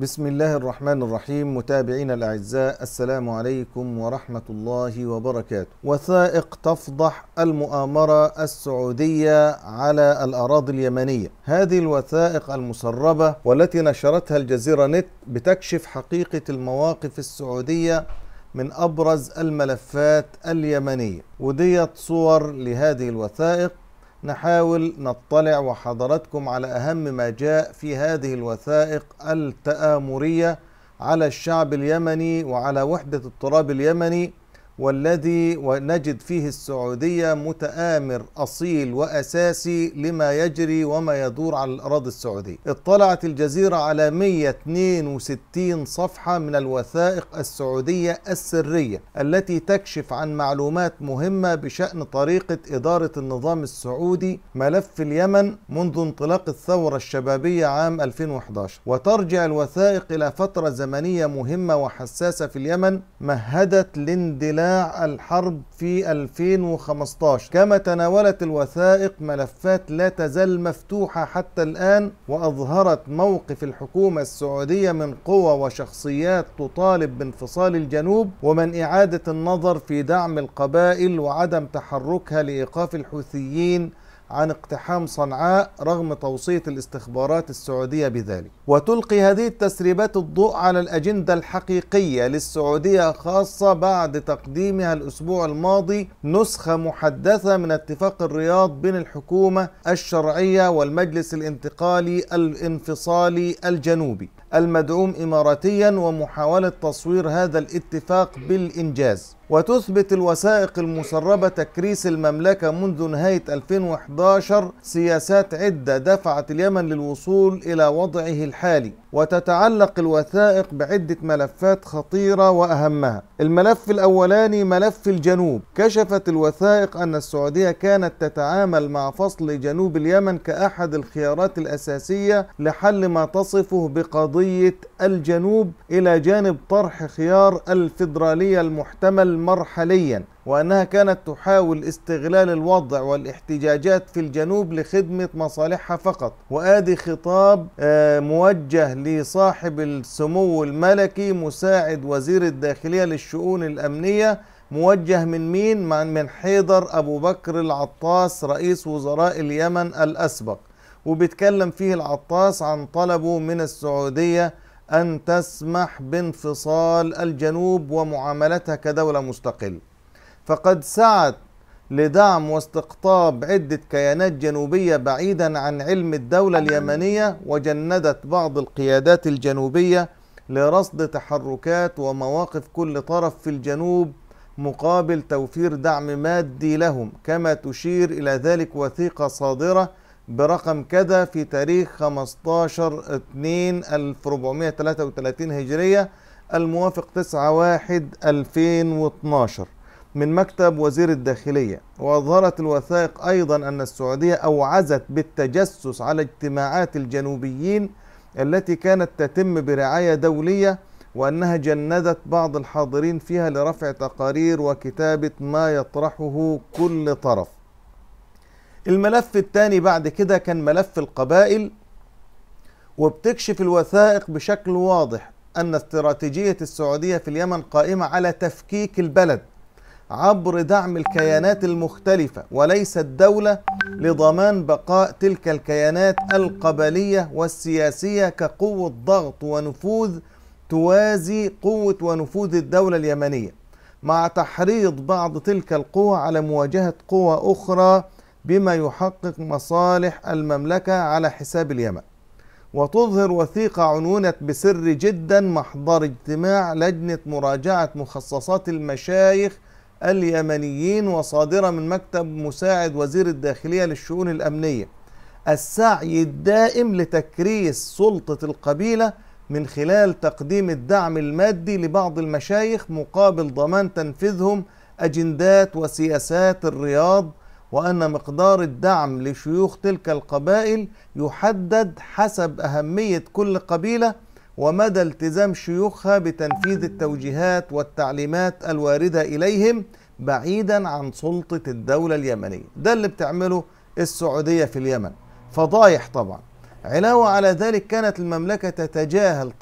بسم الله الرحمن الرحيم متابعينا الاعزاء السلام عليكم ورحمه الله وبركاته. وثائق تفضح المؤامره السعوديه على الاراضي اليمنيه. هذه الوثائق المسربه والتي نشرتها الجزيره نت بتكشف حقيقه المواقف السعوديه من ابرز الملفات اليمنيه. وديت صور لهذه الوثائق نحاول نطلع وحضراتكم على أهم ما جاء في هذه الوثائق التآمرية على الشعب اليمني وعلى وحدة التراب اليمني والذي ونجد فيه السعودية متآمر أصيل وأساسي لما يجري وما يدور على الأراضي السعودية اطلعت الجزيرة على 162 صفحة من الوثائق السعودية السرية التي تكشف عن معلومات مهمة بشأن طريقة إدارة النظام السعودي ملف اليمن منذ انطلاق الثورة الشبابية عام 2011 وترجع الوثائق إلى فترة زمنية مهمة وحساسة في اليمن مهدت لاندلاع الحرب في 2015 كما تناولت الوثائق ملفات لا تزال مفتوحة حتى الآن وأظهرت موقف الحكومة السعودية من قوى وشخصيات تطالب بانفصال الجنوب ومن إعادة النظر في دعم القبائل وعدم تحركها لإيقاف الحوثيين عن اقتحام صنعاء رغم توصية الاستخبارات السعودية بذلك وتلقي هذه التسريبات الضوء على الأجندة الحقيقية للسعودية خاصة بعد تقديمها الأسبوع الماضي نسخة محدثة من اتفاق الرياض بين الحكومة الشرعية والمجلس الانتقالي الانفصالي الجنوبي المدعوم إماراتيا ومحاولة تصوير هذا الاتفاق بالإنجاز وتثبت الوثائق المسربة تكريس المملكة منذ نهاية 2011 سياسات عدة دفعت اليمن للوصول إلى وضعه الحالي وتتعلق الوثائق بعدة ملفات خطيرة وأهمها الملف الأولاني ملف الجنوب كشفت الوثائق أن السعودية كانت تتعامل مع فصل جنوب اليمن كأحد الخيارات الأساسية لحل ما تصفه بقضية الجنوب إلى جانب طرح خيار الفيدرالية المحتمل مرحليا وأنها كانت تحاول استغلال الوضع والاحتجاجات في الجنوب لخدمة مصالحها فقط وآدي خطاب آه، موجه لصاحب السمو الملكي مساعد وزير الداخلية للشؤون الأمنية موجه من مين؟ من حيدر أبو بكر العطاس رئيس وزراء اليمن الأسبق وبيتكلم فيه العطاس عن طلبه من السعودية أن تسمح بانفصال الجنوب ومعاملتها كدولة مستقلة فقد سعت لدعم واستقطاب عدة كيانات جنوبية بعيدا عن علم الدولة اليمنية وجندت بعض القيادات الجنوبية لرصد تحركات ومواقف كل طرف في الجنوب مقابل توفير دعم مادي لهم كما تشير إلى ذلك وثيقة صادرة برقم كذا في تاريخ 15 2 1433 هجرية الموافق 9 1 2012 من مكتب وزير الداخلية وأظهرت الوثائق أيضا أن السعودية أوعزت بالتجسس على اجتماعات الجنوبيين التي كانت تتم برعاية دولية وأنها جندت بعض الحاضرين فيها لرفع تقارير وكتابة ما يطرحه كل طرف الملف الثاني بعد كده كان ملف القبائل وبتكشف الوثائق بشكل واضح أن استراتيجية السعودية في اليمن قائمة على تفكيك البلد عبر دعم الكيانات المختلفة وليس الدولة لضمان بقاء تلك الكيانات القبلية والسياسية كقوة ضغط ونفوذ توازي قوة ونفوذ الدولة اليمنية مع تحريض بعض تلك القوى على مواجهة قوى أخرى بما يحقق مصالح المملكة على حساب اليمن وتظهر وثيقة عنونت بسر جدا محضر اجتماع لجنة مراجعة مخصصات المشايخ اليمنيين وصادرة من مكتب مساعد وزير الداخلية للشؤون الأمنية السعي الدائم لتكريس سلطة القبيلة من خلال تقديم الدعم المادي لبعض المشايخ مقابل ضمان تنفيذهم أجندات وسياسات الرياض وأن مقدار الدعم لشيوخ تلك القبائل يحدد حسب أهمية كل قبيلة ومدى التزام شيوخها بتنفيذ التوجيهات والتعليمات الوارده اليهم بعيدا عن سلطه الدوله اليمنيه ده اللي بتعمله السعوديه في اليمن فضايح طبعا علاوه على ذلك كانت المملكه تتجاهل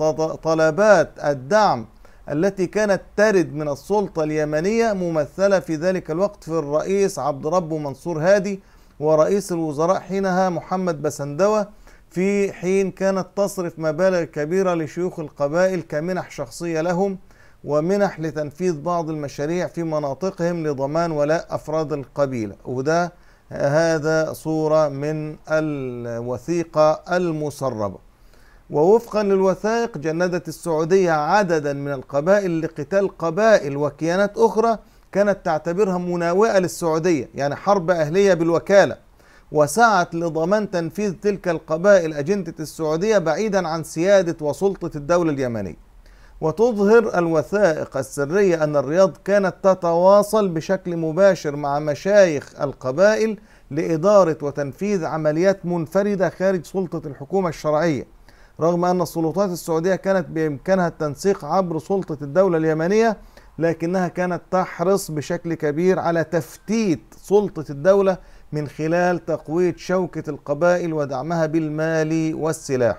طلبات الدعم التي كانت ترد من السلطه اليمنيه ممثله في ذلك الوقت في الرئيس عبد ربه منصور هادي ورئيس الوزراء حينها محمد بسندوه في حين كانت تصرف مبالغ كبيرة لشيوخ القبائل كمنح شخصية لهم ومنح لتنفيذ بعض المشاريع في مناطقهم لضمان ولاء أفراد القبيلة وده هذا صورة من الوثيقة المسربة ووفقا للوثائق جندت السعودية عددا من القبائل لقتال قبائل وكيانات أخرى كانت تعتبرها مناوئة للسعودية يعني حرب أهلية بالوكالة وسعت لضمان تنفيذ تلك القبائل أجندة السعودية بعيدا عن سيادة وسلطة الدولة اليمنية وتظهر الوثائق السرية أن الرياض كانت تتواصل بشكل مباشر مع مشايخ القبائل لإدارة وتنفيذ عمليات منفردة خارج سلطة الحكومة الشرعية رغم أن السلطات السعودية كانت بإمكانها التنسيق عبر سلطة الدولة اليمنية لكنها كانت تحرص بشكل كبير على تفتيت سلطة الدولة من خلال تقوية شوكة القبائل ودعمها بالمال والسلاح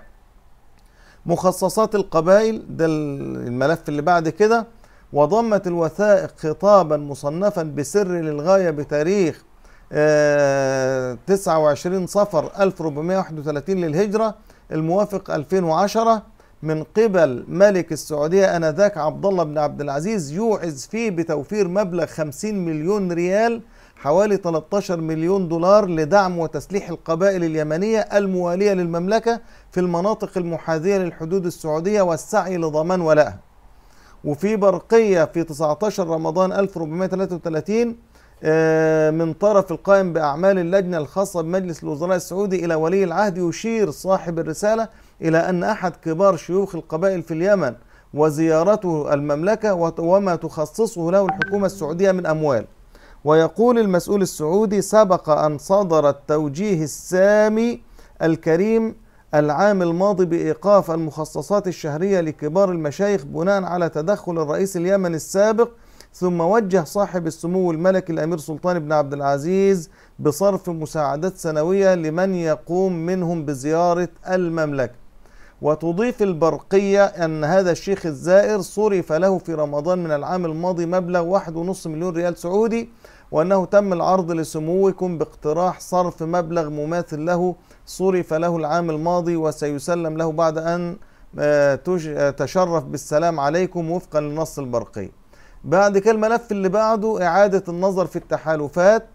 مخصصات القبائل ده الملف اللي بعد كده وضمت الوثائق خطابا مصنفا بسر للغاية بتاريخ 29 آه، صفر 1431 للهجرة الموافق 2010 من قبل ملك السعودية آنذاك عبد الله بن عبد العزيز يوعز فيه بتوفير مبلغ 50 مليون ريال حوالي 13 مليون دولار لدعم وتسليح القبائل اليمنية الموالية للمملكة في المناطق المحاذية للحدود السعودية والسعي لضمان ولائها وفي برقية في 19 رمضان 1433 آه، من طرف القائم بأعمال اللجنة الخاصة بمجلس الوزراء السعودي إلى ولي العهد يشير صاحب الرسالة إلى أن أحد كبار شيوخ القبائل في اليمن وزيارته المملكة وما تخصصه له الحكومة السعودية من أموال ويقول المسؤول السعودي سبق أن صدر التوجيه السامي الكريم العام الماضي بإيقاف المخصصات الشهرية لكبار المشايخ بناء على تدخل الرئيس اليمني السابق ثم وجه صاحب السمو الملكي الأمير سلطان بن عبد العزيز بصرف مساعدات سنوية لمن يقوم منهم بزيارة المملكة وتضيف البرقية أن هذا الشيخ الزائر صرف له في رمضان من العام الماضي مبلغ 1.5 مليون ريال سعودي وأنه تم العرض لسموكم باقتراح صرف مبلغ مماثل له صرف له العام الماضي وسيسلم له بعد أن آه، آه، تشرف بالسلام عليكم وفقا للنص البرقي بعد كده الملف اللي بعده إعادة النظر في التحالفات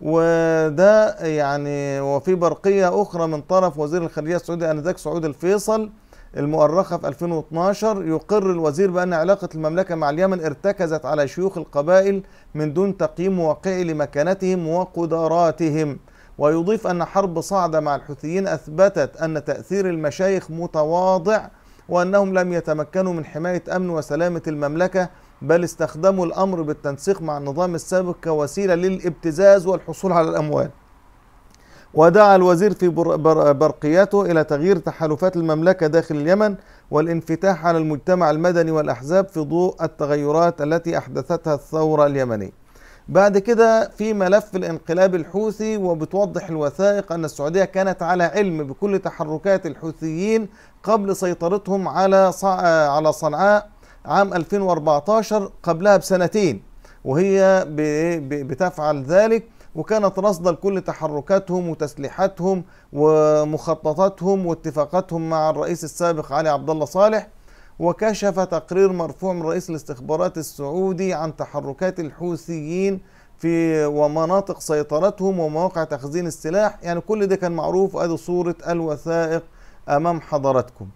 وده يعني وفي برقية أخرى من طرف وزير الخارجية السعودي آنذاك سعود الفيصل المؤرخة في 2012 يقر الوزير بأن علاقة المملكة مع اليمن ارتكزت على شيوخ القبائل من دون تقييم واقعي لمكانتهم وقدراتهم ويضيف أن حرب صعدة مع الحوثيين أثبتت أن تأثير المشايخ متواضع وأنهم لم يتمكنوا من حماية أمن وسلامة المملكة بل استخدموا الأمر بالتنسيق مع النظام السابق كوسيلة للابتزاز والحصول على الأموال ودعا الوزير في برقيته إلى تغيير تحالفات المملكة داخل اليمن والانفتاح على المجتمع المدني والأحزاب في ضوء التغيرات التي أحدثتها الثورة اليمنية بعد كده في ملف الانقلاب الحوثي وبتوضح الوثائق أن السعودية كانت على علم بكل تحركات الحوثيين قبل سيطرتهم على على صنعاء عام 2014 قبلها بسنتين وهي بتفعل ذلك وكانت رصدة لكل تحركاتهم وتسليحاتهم ومخططاتهم واتفاقاتهم مع الرئيس السابق علي عبد الله صالح وكشف تقرير مرفوع من رئيس الاستخبارات السعودي عن تحركات الحوثيين في ومناطق سيطرتهم ومواقع تخزين السلاح يعني كل ده كان معروف وادي صورة الوثائق امام حضراتكم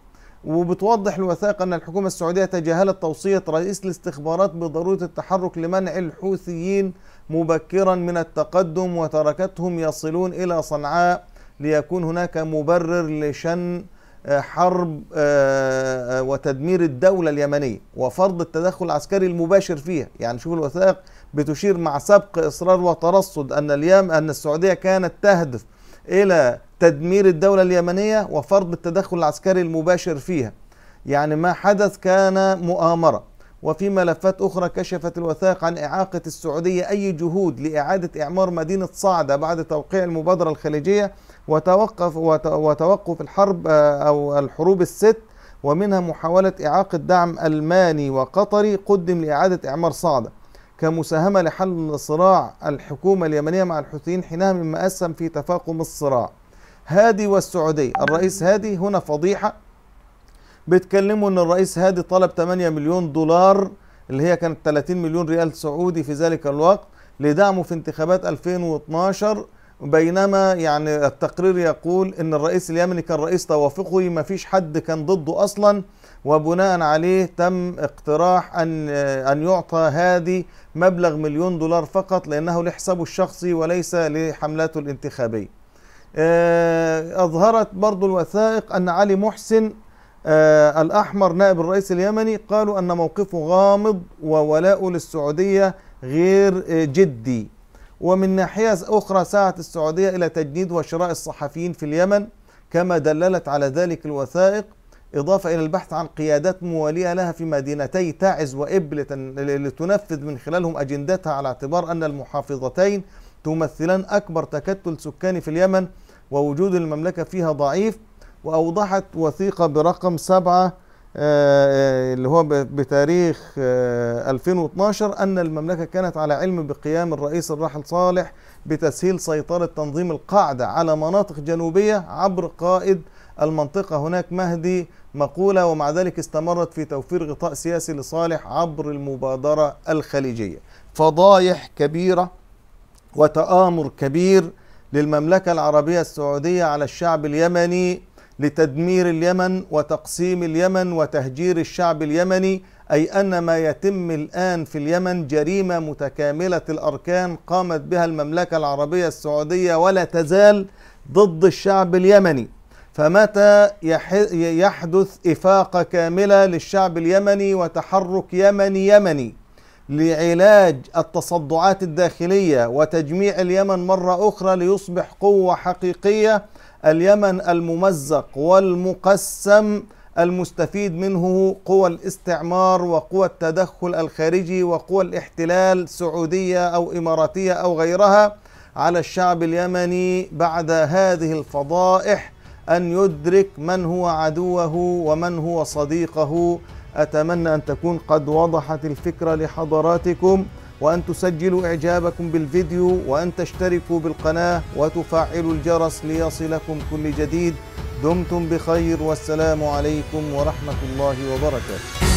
وبتوضح الوثائق أن الحكومة السعودية تجاهلت توصية رئيس الاستخبارات بضرورة التحرك لمنع الحوثيين مبكرا من التقدم وتركتهم يصلون إلى صنعاء ليكون هناك مبرر لشن آه، حرب آه، آه، وتدمير الدولة اليمنية وفرض التدخل العسكري المباشر فيها يعني شوف الوثائق بتشير مع سبق إصرار وترصد أن اليم أن السعودية كانت تهدف إلى تدمير الدولة اليمنية وفرض التدخل العسكري المباشر فيها يعني ما حدث كان مؤامرة وفي ملفات أخرى كشفت الوثائق عن إعاقة السعودية أي جهود لإعادة إعمار مدينة صعدة بعد توقيع المبادرة الخليجية وتوقف وتوقف الحرب آه، أو الحروب الست ومنها محاولة إعاقة دعم ألماني وقطري قدم لإعادة إعمار صعدة كمساهمة لحل صراع الحكومة اليمنية مع الحوثيين حينها مما أسهم في تفاقم الصراع هادي والسعودية الرئيس هادي هنا فضيحة بيتكلموا ان الرئيس هادي طلب 8 مليون دولار اللي هي كانت 30 مليون ريال سعودي في ذلك الوقت لدعمه في انتخابات 2012 بينما يعني التقرير يقول ان الرئيس اليمني كان رئيس توافقي ما فيش حد كان ضده اصلا وبناء عليه تم اقتراح ان ان يعطى هادي مبلغ مليون دولار فقط لانه لحسابه الشخصي وليس لحملاته الانتخابيه آه، أظهرت برضو الوثائق أن علي محسن آه، الأحمر نائب الرئيس اليمني قالوا أن موقفه غامض وولاء للسعودية غير آه، جدي ومن ناحية أخرى سعت السعودية إلى تجنيد وشراء الصحفيين في اليمن كما دللت على ذلك الوثائق إضافة إلى البحث عن قيادات موالية لها في مدينتي تعز وإبل لتنفذ من خلالهم أجندتها على اعتبار أن المحافظتين تمثلان أكبر تكتل سكاني في اليمن ووجود المملكة فيها ضعيف وأوضحت وثيقة برقم سبعة آه، آه، اللي هو بتاريخ 2012 آه، أن المملكة كانت على علم بقيام الرئيس الراحل صالح بتسهيل سيطرة تنظيم القاعدة على مناطق جنوبية عبر قائد المنطقة هناك مهدي مقولة ومع ذلك استمرت في توفير غطاء سياسي لصالح عبر المبادرة الخليجية فضايح كبيرة وتآمر كبير للمملكة العربية السعودية على الشعب اليمني لتدمير اليمن وتقسيم اليمن وتهجير الشعب اليمني أي أن ما يتم الآن في اليمن جريمة متكاملة الأركان قامت بها المملكة العربية السعودية ولا تزال ضد الشعب اليمني فمتى يحدث إفاقة كاملة للشعب اليمني وتحرك يمني يمني لعلاج التصدعات الداخلية وتجميع اليمن مرة أخرى ليصبح قوة حقيقية اليمن الممزق والمقسم المستفيد منه قوى الاستعمار وقوى التدخل الخارجي وقوى الاحتلال سعودية أو إماراتية أو غيرها على الشعب اليمني بعد هذه الفضائح أن يدرك من هو عدوه ومن هو صديقه أتمنى أن تكون قد وضحت الفكرة لحضراتكم وأن تسجلوا إعجابكم بالفيديو وأن تشتركوا بالقناة وتفعلوا الجرس ليصلكم كل جديد دمتم بخير والسلام عليكم ورحمة الله وبركاته